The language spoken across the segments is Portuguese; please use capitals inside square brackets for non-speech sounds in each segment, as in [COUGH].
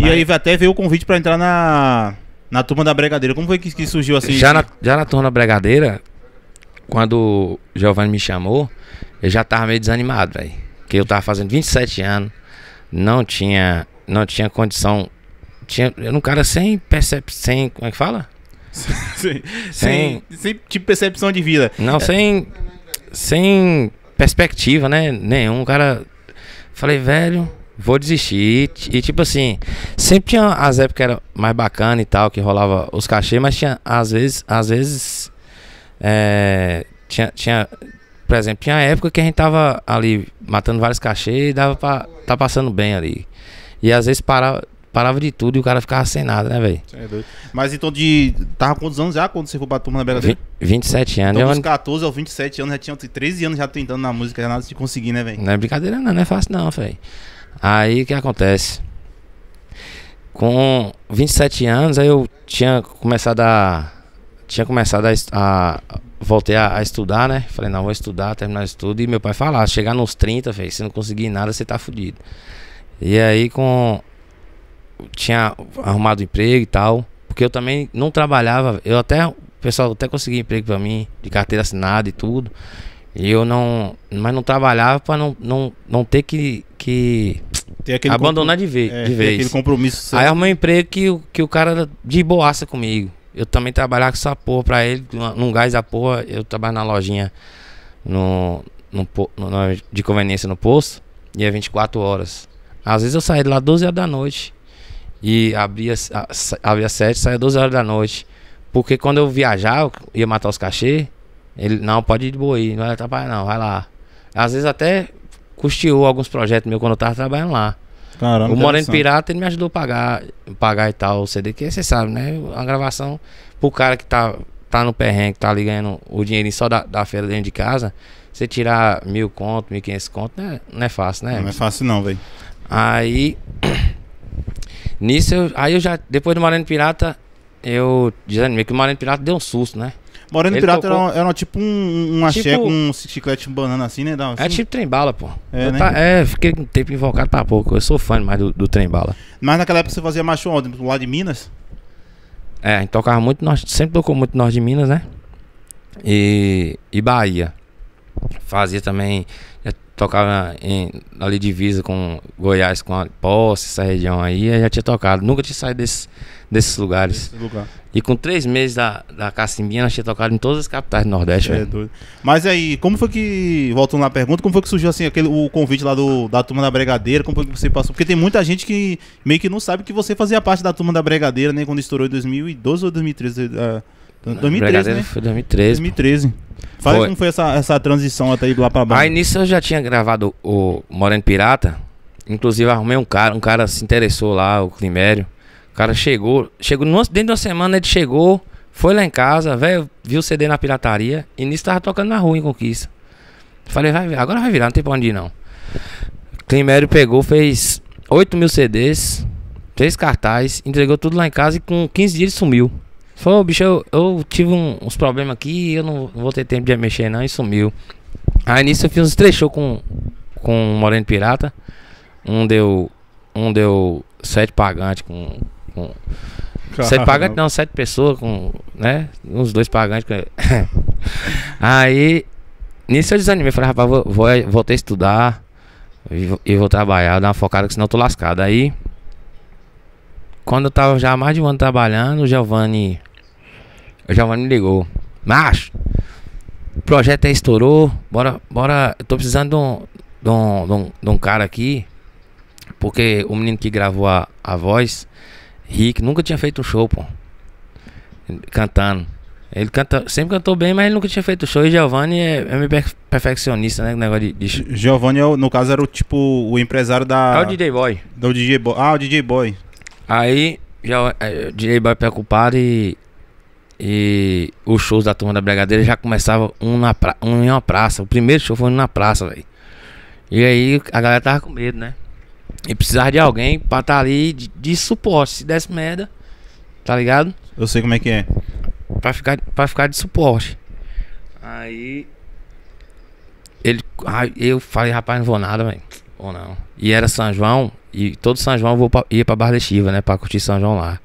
E aí até veio o convite pra entrar na, na turma da Bregadeira. Como foi que, que surgiu assim? Já na, já na turma da Bregadeira, quando o Giovanni me chamou, eu já tava meio desanimado, velho. Porque eu tava fazendo 27 anos, não tinha, não tinha condição. Tinha, eu era um cara sem percepção, sem. Como é que fala? [LAUGHS] sem, sem, sem, tipo percepção de vida. Não, é. sem. Sem perspectiva, né? Nenhum. O cara. Falei, velho vou desistir. E, e, tipo assim, sempre tinha as épocas que era mais bacana e tal, que rolava os cachês, mas tinha, às vezes, às vezes, é, tinha, tinha, por exemplo, tinha época que a gente tava ali matando vários cachês e dava pra tá passando bem ali. E às vezes parava, parava de tudo e o cara ficava sem nada, né, velho? É Mas então de. Tava quantos anos já quando você foi pra turma na Bela 20, 27 anos. Então, dos 14 aos 27 anos, já tinha 13 anos já tentando na música, já nada de conseguir, né, velho? Não é brincadeira, não, não é fácil não, velho. Aí o que acontece? Com 27 anos, aí eu tinha começado a. Tinha começado a. a voltei a, a, estudar, né? Falei, não, vou estudar, terminar o estudo. E meu pai falava, chegar nos 30, velho, se não conseguir nada, você tá fudido. E aí com. Tinha arrumado emprego e tal. Porque eu também não trabalhava. Eu até. O pessoal até conseguia emprego pra mim, de carteira assinada e tudo. E eu não. Mas não trabalhava pra não, não, não ter que. que tem aquele Abandonar compro... de vez. É, de vez. Aquele compromisso. Seu. Aí arrumei um emprego que, que o cara de boaça comigo. Eu também trabalhava com essa porra pra ele, num gás da porra. Eu trabalho na lojinha no, no, no, de conveniência no posto e é 24 horas. Às vezes eu saía de lá 12 horas da noite e abria, abria 7, saía 12 horas da noite. Porque quando eu viajava, ia matar os cachê, ele, não, pode ir de aí, não vai atrapalhar não, vai lá. Às vezes até custeou alguns projetos meus quando eu tava trabalhando lá. Caramba, o Moreno Pirata, ele me ajudou a pagar, pagar e tal o CD, que você sabe, né? A gravação, pro cara que tá, tá no perrengue, tá ali ganhando o dinheirinho só da, da feira dentro de casa, você tirar mil conto, mil quinhentos conto, né? não é fácil, né? Não é fácil não, velho. Aí, [COUGHS] nisso, eu, aí eu já, depois do Moreno Pirata, eu desanimei, que o Moreno Pirata deu um susto, né? Moreno ele Pirata tocou... era, era, tipo um, um axé tipo... com um chiclete banana assim, né? É assim. É tipo trem bala, pô. É, eu né? tá, é, fiquei um tempo invocado pra pouco. Eu sou fã mais do, do trem bala. Mas naquela época você fazia mais onde onde? Lá de Minas? É, a gente tocava muito, nós, sempre tocou muito norte de Minas, né? E, e Bahia. Fazia também tocava em, ali divisa com Goiás, com a Posse, essa região aí, eu já tinha tocado. Nunca tinha saído desse, desses lugares. Lugar. E com três meses da, da Cacimbinha, nós tinha tocado em todas as capitais do Nordeste. É, Mas aí, como foi que, voltando na pergunta, como foi que surgiu assim aquele, o convite lá do, da Turma da Brigadeira? Como foi que você passou? Porque tem muita gente que meio que não sabe que você fazia parte da Turma da Bregadeira, né? Quando estourou em 2012 ou 2013. Uh, 2013, então, né? Foi 2013. 2013. Fala foi. como foi essa, essa transição até ir lá pra baixo. Aí nisso eu já tinha gravado o Moreno Pirata. Inclusive arrumei um cara, um cara se interessou lá, o Climério. O cara chegou, chegou dentro de uma semana ele chegou, foi lá em casa, velho, viu o CD na pirataria e nisso tava tocando na rua em Conquista. Falei, vai, agora vai virar, não tem pra onde ir não. Climério pegou, fez 8 mil CDs, três cartais, entregou tudo lá em casa e com 15 dias ele sumiu. Falou, bicho, eu, eu tive um, uns problemas aqui eu não vou ter tempo de mexer não, e sumiu. Aí nisso eu fiz uns três shows com, com um Moreno Pirata. Um deu. Um deu sete pagantes com. com sete pagantes não, sete pessoas com. né? Uns dois pagantes. [LAUGHS] Aí. Nisso eu desanimei, falei, rapaz, vou, vou, voltei a estudar e, e vou trabalhar, dar uma focada, que senão eu tô lascado. Aí, quando eu tava já há mais de um ano trabalhando, o Giovanni o Giovanni me ligou. Macho, o projeto aí estourou. Bora, bora. Eu tô precisando de um, de um, de um, de um cara aqui. Porque o menino que gravou a, a voz, Rick, nunca tinha feito um show, pô. Cantando. Ele canta, sempre cantou bem, mas ele nunca tinha feito show. E Giovanni é, é meio perfeccionista, né? O negócio de, de... Giovanni, é no caso, era o tipo o empresário da. É o DJ Boy. Do DJ Boy. Ah, o DJ Boy. Aí, já, é, o DJ Boy é preocupado e e os shows da Turma da Brigadeira já começavam um, na pra, um em uma praça. O primeiro show foi na praça, velho. E aí a galera tava com medo, né? E precisava de alguém pra estar tá ali de, de, suporte. Se desse merda, tá ligado? Eu sei como é que é. Pra ficar, pra ficar de suporte. Aí. Ele, aí eu falei, rapaz, não vou nada, velho. Ou não. E era São João. E todo São João eu vou pra, ia pra Barra de Chiva, né? Pra curtir São João lá.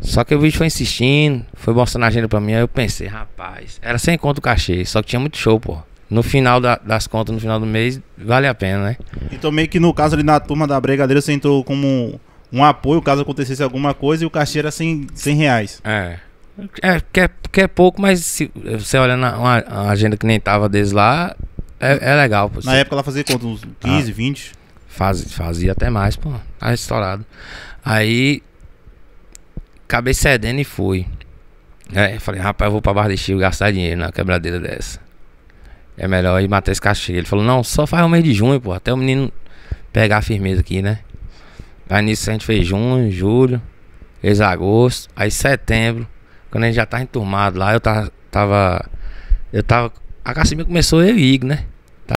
Só que o vídeo foi insistindo, foi mostrando a agenda pra mim. Aí eu pensei, rapaz, era sem conta o cachê, só que tinha muito show, pô. No final da, das contas, no final do mês, vale a pena, né? Então, meio que no caso ali na turma da brigadeira você entrou como um apoio caso acontecesse alguma coisa e o cachê era 100, 100 reais. É. É, que é, que é pouco, mas se você olhando uma, agenda que nem tava desde lá, é, é legal. Pô. Na você... época ela fazia quanto? Uns 15, ah, 20? Faz, fazia até mais, pô. Tá estourado. Aí acabei cedendo é e fui. É, falei, rapaz, eu vou pra Barra de Chico gastar dinheiro na quebradeira dessa. É melhor ir matar esse cachê. Ele falou, não, só faz o mês de junho, pô. Até o menino pegar a firmeza aqui, né? Aí nisso a gente fez junho, julho, fez agosto, aí setembro, quando a gente já tava tá enturmado lá, eu tava. tava eu tava. A Cassimia começou eu e Igor, né?